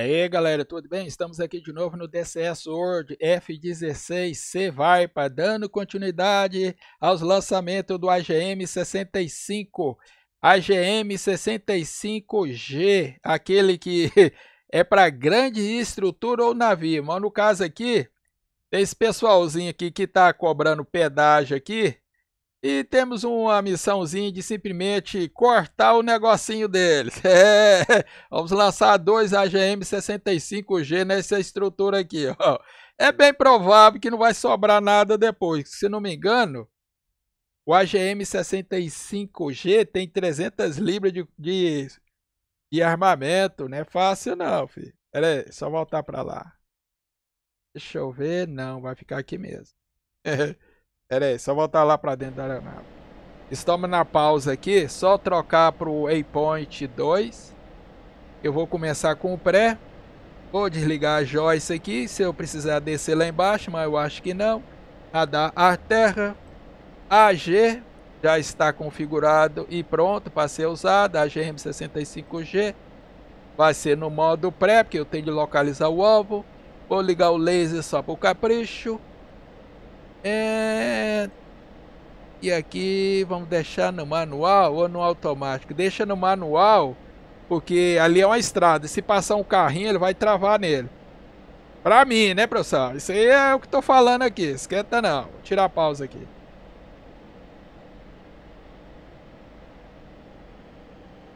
E aí galera, tudo bem? Estamos aqui de novo no DCS World F16 c Viper, dando continuidade aos lançamentos do AGM65, AGM65G, aquele que é para grande estrutura ou navio, mas no caso aqui, tem esse pessoalzinho aqui que está cobrando pedágio aqui, e temos uma missãozinha de simplesmente cortar o negocinho deles. É, vamos lançar dois AGM-65G nessa estrutura aqui. Ó. É bem provável que não vai sobrar nada depois. Se não me engano, o AGM-65G tem 300 libras de, de, de, armamento. Não é fácil não, filho. Pera aí, só voltar para lá. Deixa eu ver. Não, vai ficar aqui mesmo. É. Pera aí, só voltar lá pra dentro da aeronave. Estamos na pausa aqui, só trocar pro Waypoint 2. Eu vou começar com o pré. Vou desligar a Joyce aqui, se eu precisar descer lá embaixo, mas eu acho que não. Radar ar terra. AG já está configurado e pronto para ser usado. A GM65G vai ser no modo pré, porque eu tenho de localizar o alvo. Vou ligar o laser só para o capricho. É... E aqui vamos deixar no manual ou no automático? Deixa no manual, porque ali é uma estrada. Se passar um carrinho, ele vai travar nele. Pra mim, né, professor? Isso aí é o que tô falando aqui. Esquenta não. Vou tirar a pausa aqui.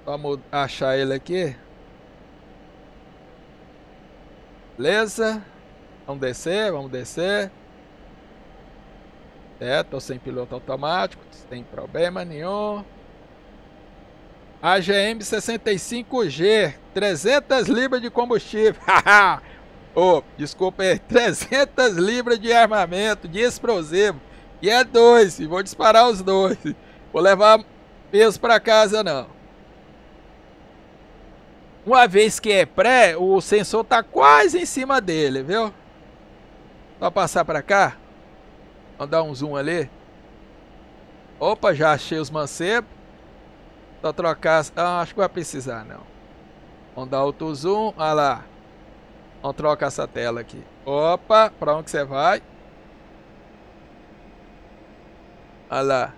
Vamos achar ele aqui. Beleza? Vamos descer, vamos descer. É, tô sem piloto automático, sem problema nenhum. AGM 65G, 300 libras de combustível. oh, desculpa aí, 300 libras de armamento, de explosivo. E é dois, e vou disparar os dois. Vou levar peso para casa não. Uma vez que é pré, o sensor tá quase em cima dele, viu? Só passar para cá. Vamos dar um zoom ali. Opa, já achei os mancebos. Só trocar... Ah, acho que vai precisar, não. Vamos dar outro zoom. Olha ah lá. Vamos trocar essa tela aqui. Opa, pra onde você vai? Olha ah lá.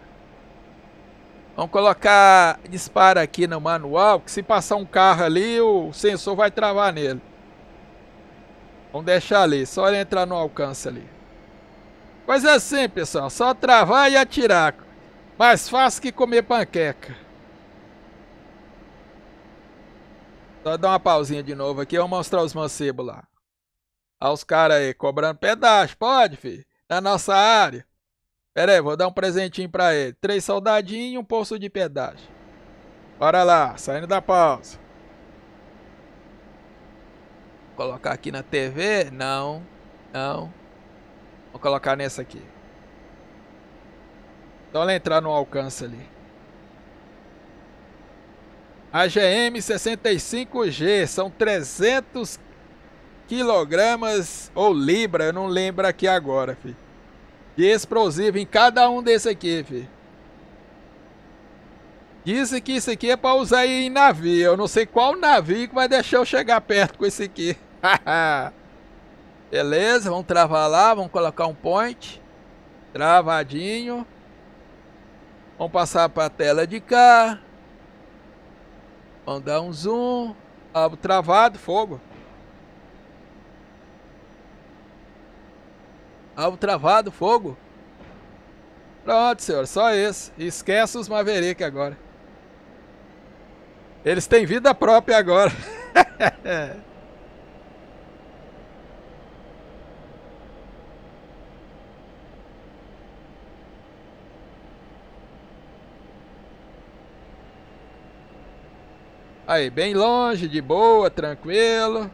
Vamos colocar disparo aqui no manual, que se passar um carro ali, o sensor vai travar nele. Vamos deixar ali, só ele entrar no alcance ali. Coisa é assim, pessoal. Só travar e atirar. Mais fácil que comer panqueca. Só dar uma pausinha de novo aqui. Vamos mostrar os mancebos lá. Olha os caras aí cobrando pedaço. Pode, filho. Na nossa área. Pera aí, vou dar um presentinho pra ele. Três soldadinhos e um poço de pedaço. Bora lá. Saindo da pausa. Vou colocar aqui na TV. Não. Não. Vou colocar nessa aqui. Só então, ela entrar no alcance ali. A GM65G são 300 quilogramas ou libra, eu não lembro aqui agora, De explosivo em cada um desse aqui, Dizem que isso aqui é para usar em navio. Eu não sei qual navio que vai deixar eu chegar perto com esse aqui. Haha. Beleza, vamos travar lá, vamos colocar um point. Travadinho. Vamos passar para a tela de cá. Vamos dar um zoom. Ah, travado, fogo. Alvo ah, travado, fogo. Pronto, senhor, só esse. Esquece os Maverick agora. Eles têm vida própria agora. Aí, bem longe, de boa, tranquilo.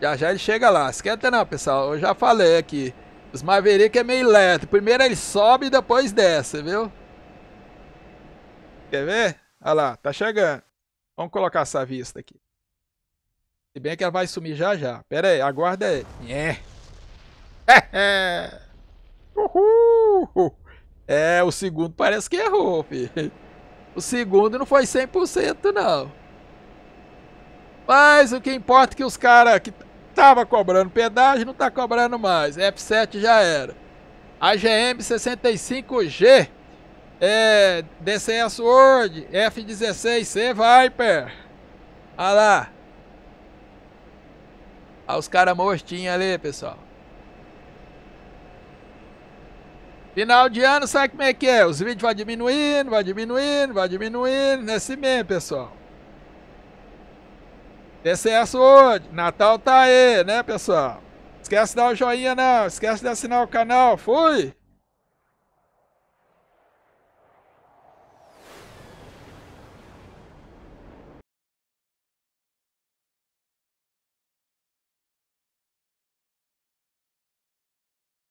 Já já ele chega lá. Esquenta não, pessoal. Eu já falei aqui. Os Maverick é meio lento. Primeiro ele sobe e depois desce, viu? Quer ver? Olha lá, tá chegando. Vamos colocar essa vista aqui. Se bem que ela vai sumir já já. Pera aí, aguarda aí. Yeah. É. É, o segundo parece que errou, filho. O segundo não foi 100% não. Mas o que importa é que os caras que tava cobrando pedágio não tá cobrando mais. F7 já era. A GM 65G é DCS World, F16C Viper. Olha lá. Olha os caras mortinhos ali, pessoal. Final de ano, sabe como é que é? Os vídeos vão diminuindo, vai diminuindo, vai diminuindo. Nesse mesmo, pessoal. TCS hoje, é Natal tá aí, né, pessoal? Esquece de dar o joinha, não. Esquece de assinar o canal. Fui!